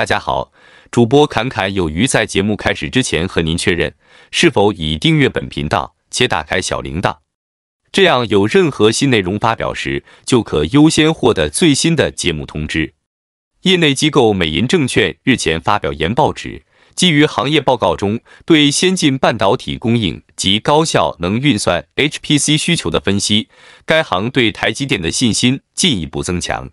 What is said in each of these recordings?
大家好，主播侃侃有余在节目开始之前和您确认，是否已订阅本频道且打开小铃铛，这样有任何新内容发表时，就可优先获得最新的节目通知。业内机构美银证券日前发表研报指，基于行业报告中对先进半导体供应及高效能运算 HPC 需求的分析，该行对台积电的信心进一步增强。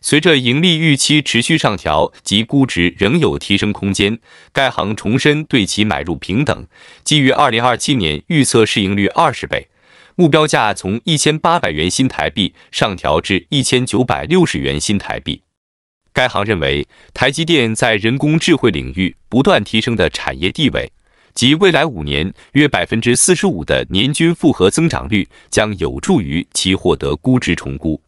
随着盈利预期持续上调及估值仍有提升空间，该行重申对其买入平等，基于二零二七年预测市盈率二十倍，目标价从一千八百元新台币上调至一千九百六十元新台币。该行认为，台积电在人工智慧领域不断提升的产业地位及未来五年约百分之四十五的年均复合增长率，将有助于其获得估值重估。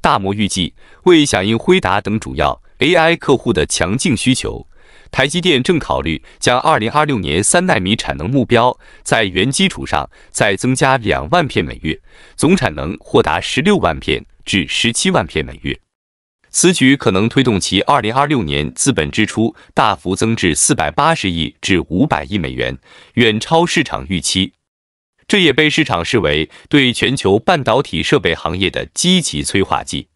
大摩预计，为响应辉达等主要 AI 客户的强劲需求，台积电正考虑将2026年三纳米产能目标在原基础上再增加2万片每月，总产能或达16万片至17万片每月。此举可能推动其2026年资本支出大幅增至480亿至500亿美元，远超市场预期。这也被市场视为对全球半导体设备行业的积极催化剂。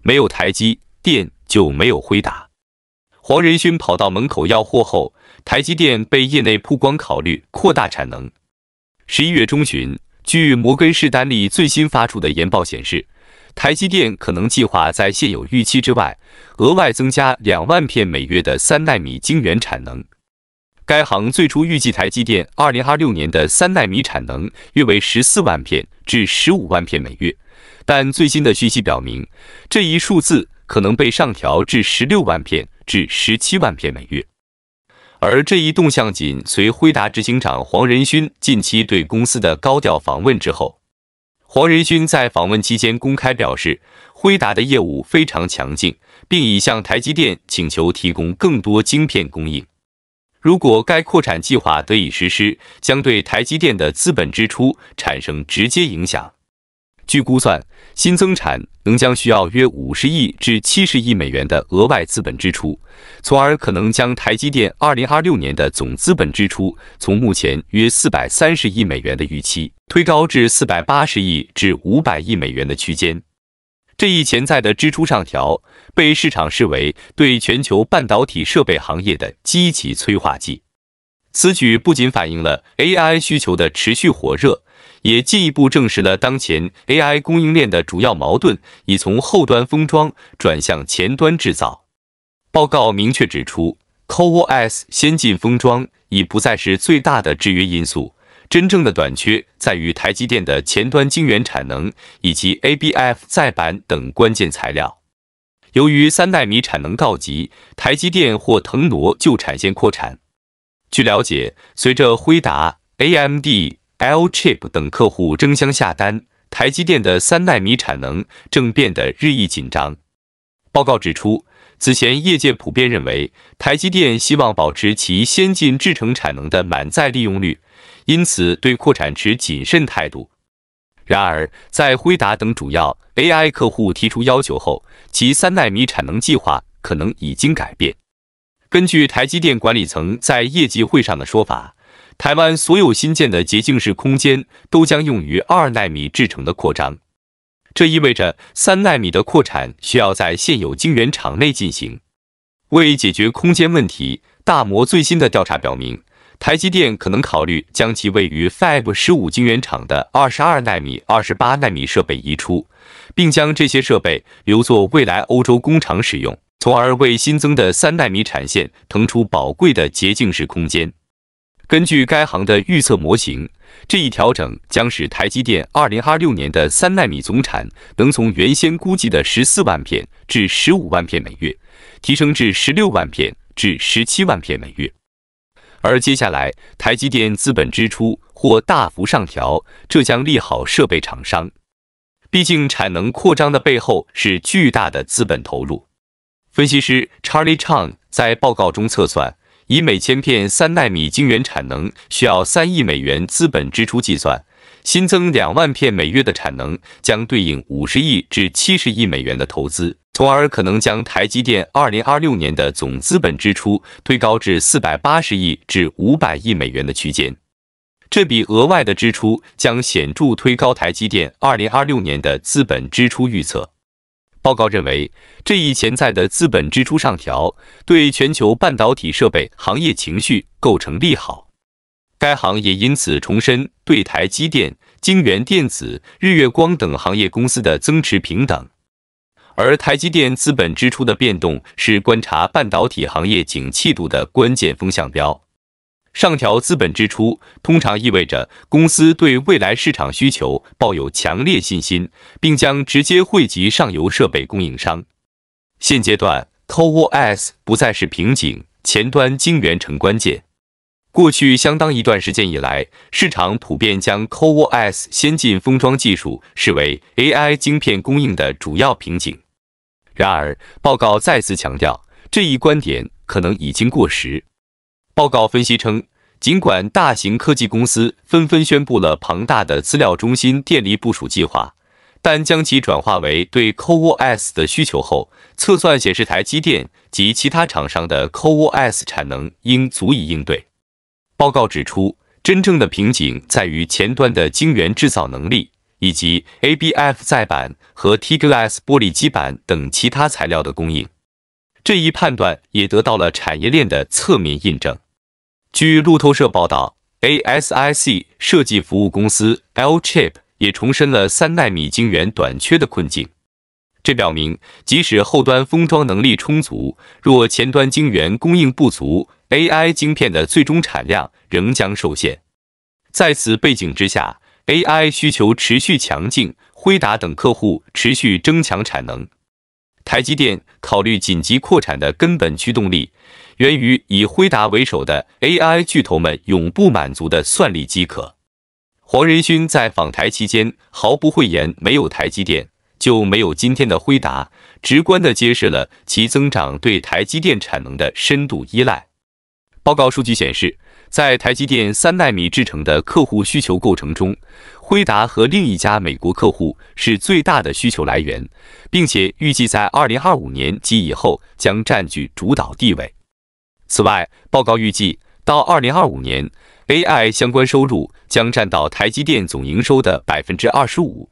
没有台积电就没有辉达。黄仁勋跑到门口要货后，台积电被业内曝光考虑扩大产能。十一月中旬，据摩根士丹利最新发出的研报显示，台积电可能计划在现有预期之外，额外增加两万片每月的三纳米晶圆产能。该行最初预计台积电二零二六年的三纳米产能约为十四万片至十五万片每月，但最新的讯息表明，这一数字可能被上调至十六万片至十七万片每月。而这一动向紧随辉达执行长黄仁勋近期对公司的高调访问之后。黄仁勋在访问期间公开表示，辉达的业务非常强劲，并已向台积电请求提供更多晶片供应。如果该扩产计划得以实施，将对台积电的资本支出产生直接影响。据估算，新增产能将需要约五十亿至七十亿美元的额外资本支出，从而可能将台积电二零二六年的总资本支出从目前约四百三十亿美元的预期推高至四百八十亿至五百亿美元的区间。这一潜在的支出上调被市场视为对全球半导体设备行业的积极催化剂。此举不仅反映了 AI 需求的持续火热，也进一步证实了当前 AI 供应链的主要矛盾已从后端封装转向前端制造。报告明确指出，CoWoS 先进封装已不再是最大的制约因素。真正的短缺在于台积电的前端晶圆产能以及 ABF 在板等关键材料。由于三纳米产能告急，台积电或腾挪旧产线扩产。据了解，随着辉达、AMD、L Chip 等客户争相下单，台积电的三纳米产能正变得日益紧张。报告指出，此前业界普遍认为，台积电希望保持其先进制程产能的满载利用率。因此，对扩产持谨慎态度。然而，在辉达等主要 AI 客户提出要求后，其三纳米产能计划可能已经改变。根据台积电管理层在业绩会上的说法，台湾所有新建的洁净室空间都将用于二纳米制程的扩张。这意味着三纳米的扩产需要在现有晶圆厂内进行。为解决空间问题，大摩最新的调查表明。台积电可能考虑将其位于 Fab 十五晶圆厂的二十二纳米、二十八纳米设备移出，并将这些设备留作未来欧洲工厂使用，从而为新增的三纳米产线腾出宝贵的洁净室空间。根据该行的预测模型，这一调整将使台积电2026年的三纳米总产能从原先估计的十四万片至十五万片每月，提升至十六万片至十七万片每月。而接下来，台积电资本支出或大幅上调，这将利好设备厂商。毕竟，产能扩张的背后是巨大的资本投入。分析师 Charlie h a n g 在报告中测算，以每千片三纳米晶圆产能需要三亿美元资本支出计算，新增两万片每月的产能将对应五十亿至七十亿美元的投资。从而可能将台积电2026年的总资本支出推高至480亿至500亿美元的区间。这笔额外的支出将显著推高台积电2026年的资本支出预测。报告认为，这一潜在的资本支出上调对全球半导体设备行业情绪构成利好。该行也因此重申对台积电、晶圆电子、日月光等行业公司的增持平等。而台积电资本支出的变动是观察半导体行业景气度的关键风向标。上调资本支出通常意味着公司对未来市场需求抱有强烈信心，并将直接惠及上游设备供应商。现阶段 c o v o s 不再是瓶颈，前端晶圆成关键。过去相当一段时间以来，市场普遍将 c o v o s 先进封装技术视为 AI 晶片供应的主要瓶颈。然而，报告再次强调，这一观点可能已经过时。报告分析称，尽管大型科技公司纷纷宣布了庞大的资料中心电力部署计划，但将其转化为对 CoWoS 的需求后，测算显示台机电及其他厂商的 CoWoS 产能应足以应对。报告指出，真正的瓶颈在于前端的晶圆制造能力。以及 A B F 载板和 T g l a S 玻璃基板等其他材料的供应。这一判断也得到了产业链的侧面印证。据路透社报道，A S I C 设计服务公司 L Chip 也重申了三纳米晶圆短缺的困境。这表明，即使后端封装能力充足，若前端晶圆供应不足，A I 晶片的最终产量仍将受限。在此背景之下，AI 需求持续强劲，辉达等客户持续争抢产能。台积电考虑紧急扩产的根本驱动力，源于以辉达为首的 AI 巨头们永不满足的算力饥渴。黄仁勋在访台期间毫不讳言，没有台积电就没有今天的辉达，直观地揭示了其增长对台积电产能的深度依赖。报告数据显示。在台积电三纳米制程的客户需求构成中，辉达和另一家美国客户是最大的需求来源，并且预计在2025年及以后将占据主导地位。此外，报告预计到2025年，AI 相关收入将占到台积电总营收的百分之二十五。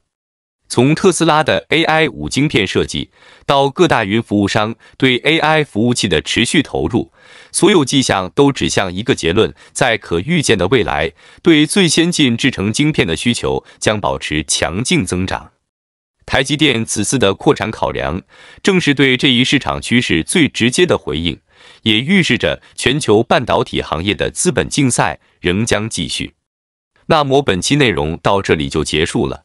从特斯拉的 AI 五晶片设计，到各大云服务商对 AI 服务器的持续投入，所有迹象都指向一个结论：在可预见的未来，对最先进制成晶片的需求将保持强劲增长。台积电此次的扩产考量，正是对这一市场趋势最直接的回应，也预示着全球半导体行业的资本竞赛仍将继续。那么，本期内容到这里就结束了。